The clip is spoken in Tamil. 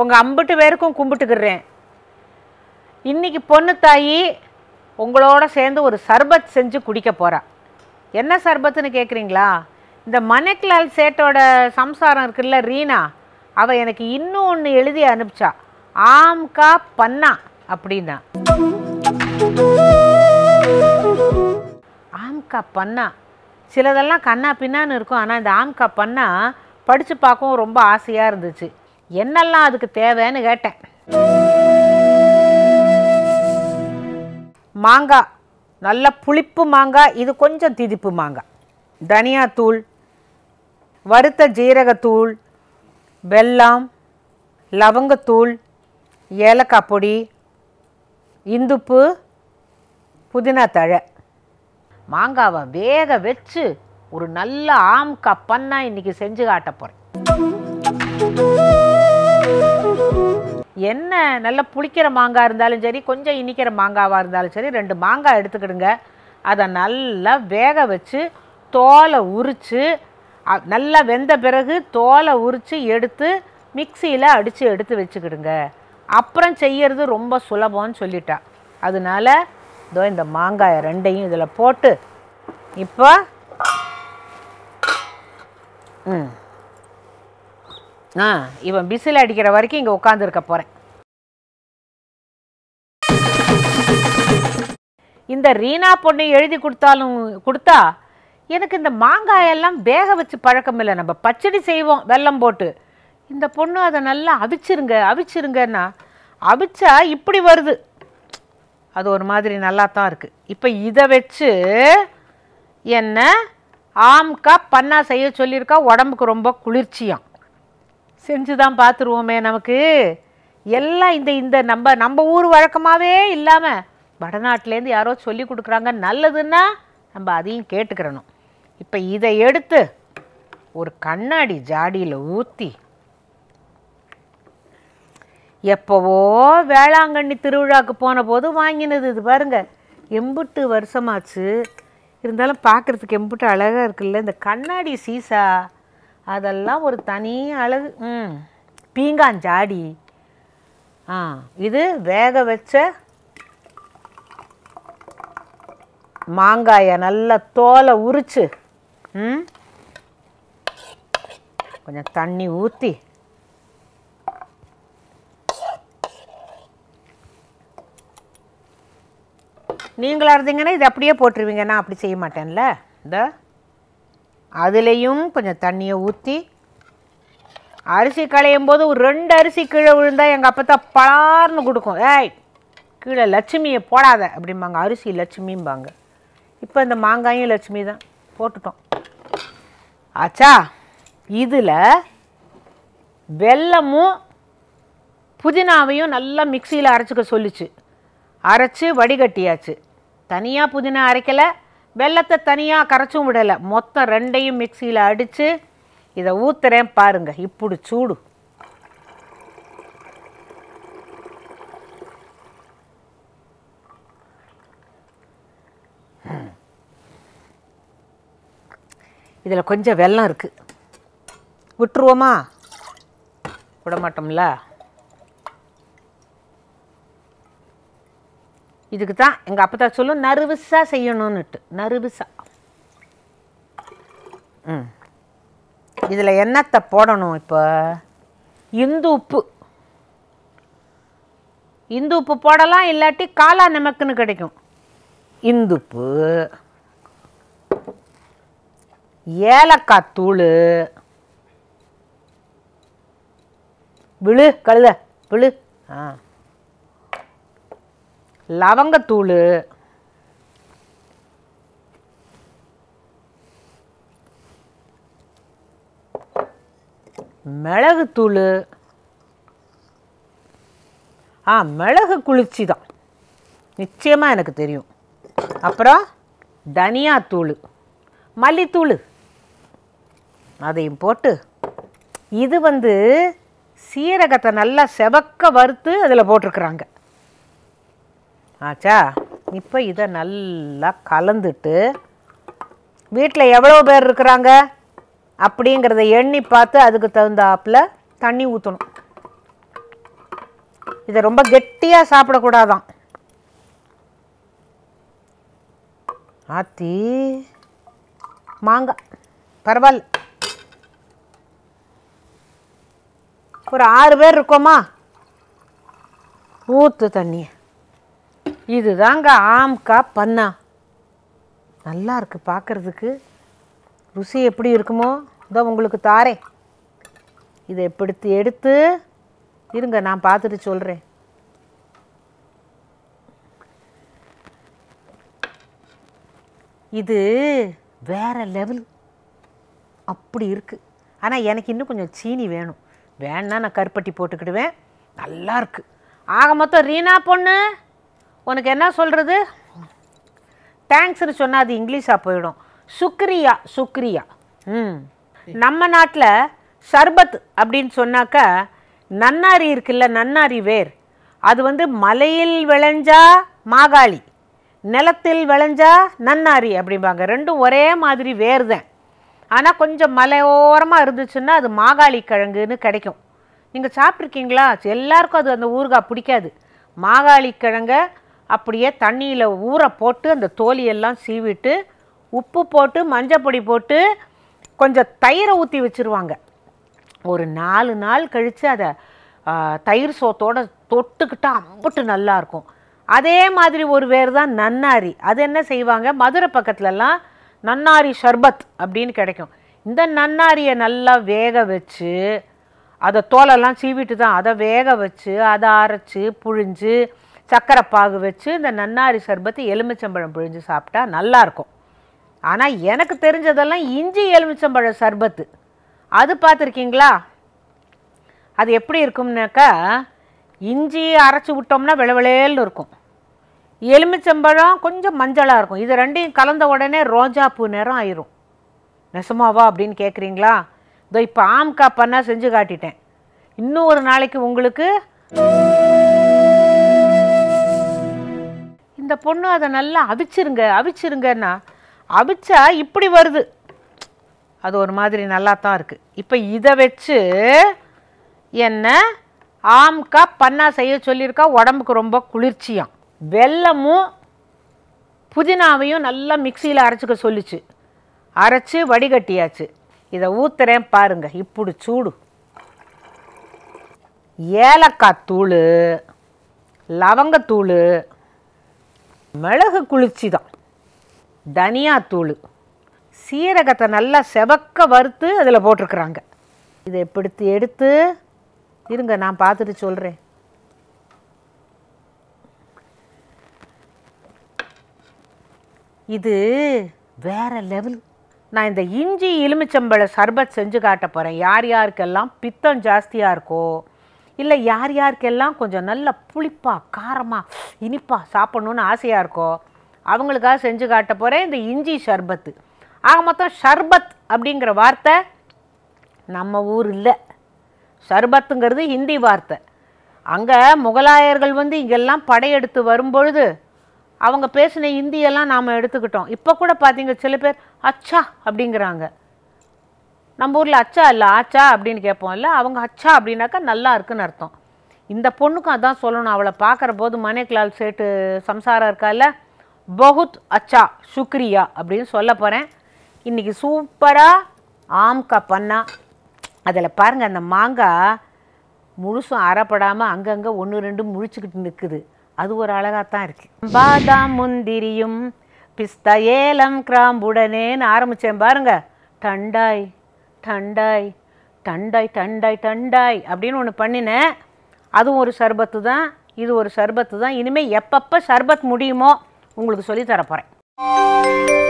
உங்கள் அம்பிட்டு பேருக்கும் கும்பிட்டுக்கிறேன் இன்றைக்கி பொண்ணு தாயி உங்களோட சேர்ந்து ஒரு சர்பத் செஞ்சு குடிக்க போகிறா என்ன சர்பத்துன்னு கேட்குறீங்களா இந்த மணக்லால் சேட்டோட சம்சாரம் இருக்குல்ல ரீனா அவள் எனக்கு இன்னும் ஒன்று எழுதி அனுப்பிச்சா ஆம்கா பண்ணா அப்படின்னா ஆம்கா பண்ணா சிலதெல்லாம் கண்ணா பின்னான்னு இருக்கும் ஆனால் இந்த ஆம்கா பண்ணா படித்து பார்க்கவும் ரொம்ப ஆசையாக இருந்துச்சு என்னெல்லாம் அதுக்கு தேவைன்னு கேட்டேன் மாங்காய் நல்ல புளிப்பு மாங்காய் இது கொஞ்சம் திதிப்பு மாங்காய் தனியாத்தூள் வறுத்த ஜீரகத்தூள் வெல்லம் லவங்கத்தூள் ஏலக்காய் பொடி இந்துப்பு புதினா தழை மாங்காவை வேக வச்சு ஒரு நல்ல ஆம்கா பண்ணா இன்றைக்கி செஞ்சு காட்ட போகிறேன் என்ன நல்ல புளிக்கிற மாங்காய் இருந்தாலும் சரி கொஞ்சம் இனிக்கிற மாங்காவாக இருந்தாலும் சரி ரெண்டு மாங்காய் எடுத்துக்கிடுங்க அதை நல்லா வேக வச்சு தோலை உரித்து நல்லா வெந்த பிறகு தோலை உரித்து எடுத்து மிக்சியில் அடித்து எடுத்து வச்சுக்கிடுங்க அப்புறம் செய்கிறது ரொம்ப சுலபம்னு சொல்லிட்டா அதனால் இதோ இந்த மாங்காயை ரெண்டையும் இதில் போட்டு இப்போ ம் ஆ இவன் பிசில் அடிக்கிற வரைக்கும் இங்கே உட்காந்துருக்க போகிறேன் இந்த ரீனா பொண்ணு எழுதி கொடுத்தாலும் கொடுத்தா எனக்கு இந்த மாங்காயெல்லாம் வேக வச்சு பழக்கம் இல்லை நம்ம பச்சடி செய்வோம் வெல்லம் போட்டு இந்த பொண்ணு அதை நல்லா அவிச்சிருங்க அவிச்சிருங்கன்னா அவிச்சா இப்படி வருது அது ஒரு மாதிரி நல்லா தான் இருக்குது இப்போ இதை வச்சு என்ன ஆம்கா பண்ணா செய்ய சொல்லியிருக்கா உடம்புக்கு ரொம்ப குளிர்ச்சியாக செஞ்சு தான் பார்த்துருவோமே நமக்கு எல்லாம் இந்த இந்த நம்ம நம்ம ஊர் வழக்கமாகவே இல்லாமல் வடநாட்டிலேருந்து யாரோ சொல்லி கொடுக்குறாங்க நல்லதுன்னா நம்ம அதையும் கேட்டுக்கிறணும் இப்போ இதை எடுத்து ஒரு கண்ணாடி ஜாடியில் ஊற்றி எப்போவோ வேளாங்கண்ணி திருவிழாவுக்கு போன போது வாங்கினது இது பாருங்கள் எம்பிட்டு வருஷமாச்சு இருந்தாலும் பார்க்குறதுக்கு எம்பிட்டு அழகாக இருக்குல்ல இந்த கண்ணாடி சீசா அதெல்லாம் ஒரு தனி அழகு ம் பீங்கான் ஜாடி ஆ இது வேக வச்ச மாங்காயை நல்லா தோலை உரித்து கொஞ்சம் தண்ணி ஊற்றி நீங்களாக இருந்தீங்கன்னா இது அப்படியே போட்டுருவீங்க நான் அப்படி செய்ய மாட்டேன்ல இந்த அதுலேயும் கொஞ்சம் தண்ணியை ஊற்றி அரிசி களையும் போது ஒரு ரெண்டு அரிசி கீழே விழுந்தால் எங்கள் அப்போ தான் பலார்னு கொடுக்கும் ஏய் கீழே லட்சுமியை போடாத அப்படிம்பாங்க அரிசி லட்சுமிம்பாங்க இப்போ இந்த மாங்காயும் லட்சுமி தான் போட்டுட்டோம் ஆச்சா இதில் வெல்லமும் புதினாவையும் நல்லா மிக்சியில் அரைச்சிக்க சொல்லிச்சு அரைச்சி வடிகட்டியாச்சு தனியாக புதினா அரைக்கலை வெள்ளத்தை தனியாக கரைச்சும் விடலை மொத்தம் ரெண்டையும் மிக்சியில் அடித்து இதை ஊற்றுறேன் பாருங்கள் இப்படி சூடு இதில் கொஞ்சம் வெள்ளம் இருக்குது விட்டுருவோமா விட மாட்டோம்ல இதுக்கு தான் எங்கள் தான் சொல்லும் நறுவிசாக செய்யணும்னுட்டு நறுவிசாக ம் இதில் என்னத்தை போடணும் இப்போ இந்து உப்பு இந்து உப்பு போடலாம் இல்லாட்டி காலா நமக்குன்னு கிடைக்கும் இந்துப்பு ஏலக்காய் தூள் விழு கழுத விழு ஆ லவங்கத்தூள் மிளகுத்தூள் ஆ மிளகு குளிர்ச்சி தான் நிச்சயமாக எனக்கு தெரியும் அப்புறம் தனியாத்தூள் மல்லித்தூள் அதையும் போட்டு இது வந்து சீரகத்தை நல்லா செவக்க வறுத்து அதில் போட்டிருக்குறாங்க ஆச்சா இப்போ இதை நல்லா கலந்துட்டு வீட்டில் எவ்வளோ பேர் இருக்கிறாங்க அப்படிங்கிறத எண்ணி பார்த்து அதுக்கு ஆப்பில் தண்ணி ஊற்றணும் இதை ரொம்ப கெட்டியாக சாப்பிடக்கூடாதான் ஆத்தி மாங்காய் பரவாயில்ல ஒரு ஆறு பேர் இருக்கோமா ஊற்று தண்ணி இதுதாங்க ஆம்கா பண்ணா நல்லா இருக்குது பார்க்குறதுக்கு ருசி எப்படி இருக்குமோ இதோ உங்களுக்கு தாரேன் இதை எப்படி எடுத்து இருங்க நான் பார்த்துட்டு சொல்கிறேன் இது வேறு லெவல் அப்படி இருக்குது ஆனால் எனக்கு இன்னும் கொஞ்சம் சீனி வேணும் வேணா நான் கருப்பட்டி போட்டுக்கிடுவேன் நல்லா இருக்கு ஆக மொத்தம் ரீனா பொண்ணு உனக்கு என்ன சொல்கிறது தேங்க்ஸ்னு சொன்னால் அது இங்கிலீஷாக போயிடும் சுக்ரியா சுக்ரியா ம் நம்ம நாட்டில் சர்பத் அப்படின்னு சொன்னாக்கா நன்னாரி இருக்குல்ல நன்னாரி வேர் அது வந்து மலையில் விளைஞ்சா மாகாளி நிலத்தில் விளைஞ்சா நன்னாரி அப்படிம்பாங்க ரெண்டும் ஒரே மாதிரி வேர் தான் ஆனால் கொஞ்சம் மலையோரமாக இருந்துச்சுன்னா அது மாகாளி கிழங்குன்னு கிடைக்கும் நீங்கள் சாப்பிட்ருக்கீங்களா எல்லாருக்கும் அது அந்த ஊறுகாய் பிடிக்காது மாகாளி கிழங்கை அப்படியே தண்ணியில் ஊற போட்டு அந்த தோலியெல்லாம் சீவிட்டு உப்பு போட்டு மஞ்சள் பொடி போட்டு கொஞ்சம் தயிரை ஊற்றி வச்சுருவாங்க ஒரு நாலு நாள் கழித்து அதை தயிர் சோத்தோடு தொட்டுக்கிட்டால் அம்புட்டு நல்லாயிருக்கும் அதே மாதிரி ஒரு வேறு தான் நன்னாரி அது என்ன செய்வாங்க மதுரை பக்கத்துலலாம் நன்னாரி ஷர்பத் அப்படின்னு கிடைக்கும் இந்த நன்னாரியை நல்லா வேக வச்சு அதை தோலெல்லாம் சீவிட்டு தான் அதை வேக வச்சு அதை அரைச்சி புழிஞ்சு சக்கரை பாகு வச்சு இந்த நன்னாரி சர்பத்து எலுமிச்சம்பழம் புழிஞ்சு சாப்பிட்டா நல்லாயிருக்கும் ஆனால் எனக்கு தெரிஞ்சதெல்லாம் இஞ்சி எலுமிச்சம்பழ சர்பத்து அது பார்த்துருக்கீங்களா அது எப்படி இருக்கும்னாக்கா இஞ்சி அரைச்சி விட்டோம்னா விளவிளேல்னு இருக்கும் எலுமிச்சம்பழம் கொஞ்சம் மஞ்சளாக இருக்கும் இது ரெண்டையும் கலந்த உடனே ரோஜா பூ நேரம் ஆயிரும் நெசமாவா அப்படின்னு கேட்குறீங்களா இதோ இப்போ ஆம்கா பண்ணால் செஞ்சு காட்டிட்டேன் இன்னும் ஒரு நாளைக்கு உங்களுக்கு இந்த பொண்ணு அதை நல்லா அவிச்சிருங்க அவிச்சிருங்கன்னா அவிச்சா இப்படி வருது அது ஒரு மாதிரி நல்லா தான் இருக்குது இப்போ இதை வச்சு என்ன ஆம்கா பண்ணா செய்ய சொல்லியிருக்கா உடம்புக்கு ரொம்ப குளிர்ச்சியாம் வெல்லமும் புதினாவையும் நல்லா மிக்சியில் அரைச்சிக்க சொல்லிச்சு அரைச்சி வடிகட்டியாச்சு இதை ஊத்துறேன் பாருங்க இப்படி சூடு ஏலக்காய் தூள் லவங்கத்தூள் மிளகு குளிர்ச்சி தான் தனியாத்தூள் சீரகத்தை நல்லா செவக்க வறுத்து அதில் போட்டிருக்குறாங்க இதை எப்படி எடுத்து இருங்க நான் பார்த்துட்டு சொல்கிறேன் இது வேற லெவல் நான் இந்த இஞ்சி எலுமிச்சம்பழ சர்பத் செஞ்சு காட்ட போகிறேன் யார் யாருக்கெல்லாம் பித்தம் ஜாஸ்தியாக இருக்கோ இல்லை யார் யாருக்கெல்லாம் கொஞ்சம் நல்ல புளிப்பாக காரமாக இனிப்பாக சாப்பிட்ணுன்னு ஆசையாக இருக்கோ அவங்களுக்காக செஞ்சு காட்ட போகிறேன் இந்த இஞ்சி ஷர்பத்து ஆக மொத்தம் ஷர்பத் அப்படிங்கிற வார்த்தை நம்ம ஊர் இல்லை ஷர்பத்துங்கிறது ஹிந்தி வார்த்தை அங்கே முகலாயர்கள் வந்து இங்கெல்லாம் படையெடுத்து வரும்பொழுது அவங்க பேசின இந்தியெல்லாம் நாம் எடுத்துக்கிட்டோம் இப்போ கூட பார்த்தீங்க சில பேர் அச்சா அப்படிங்கிறாங்க நம்ம ஊரில் அச்சா இல்லை ஆச்சா அப்படின்னு கேட்போம்ல அவங்க அச்சா அப்படின்னாக்கா நல்லா இருக்குன்னு அர்த்தம் இந்த பொண்ணுக்கும் அதான் சொல்லணும் அவளை பார்க்குற போது மணிக்லால் சேட்டு சம்சாரம் இருக்கால பகுத் அச்சா சுக்ரியா அப்படின்னு சொல்ல போகிறேன் இன்றைக்கி சூப்பராக ஆம்கா பண்ணா அதில் பாருங்கள் அந்த மாங்காய் முழுசும் அறப்படாமல் அங்கங்கே ஒன்று ரெண்டும் முழிச்சுக்கிட்டு நிற்குது அது ஒரு அழகாக தான் இருக்குது பாதாம் முந்திரியும் பிஸ்தா ஏலம் கிராம்புடனேன்னு ஆரம்பித்தேன் பாருங்க டண்டாய் டண்டாய் டண்டாய் டண்டாய் டண்டாய் அப்படின்னு ஒன்று பண்ணினேன் அதுவும் ஒரு சர்பத்து தான் இது ஒரு சர்பத்து தான் இனிமேல் எப்பப்போ சர்பத் முடியுமோ உங்களுக்கு தரப்போகிறேன்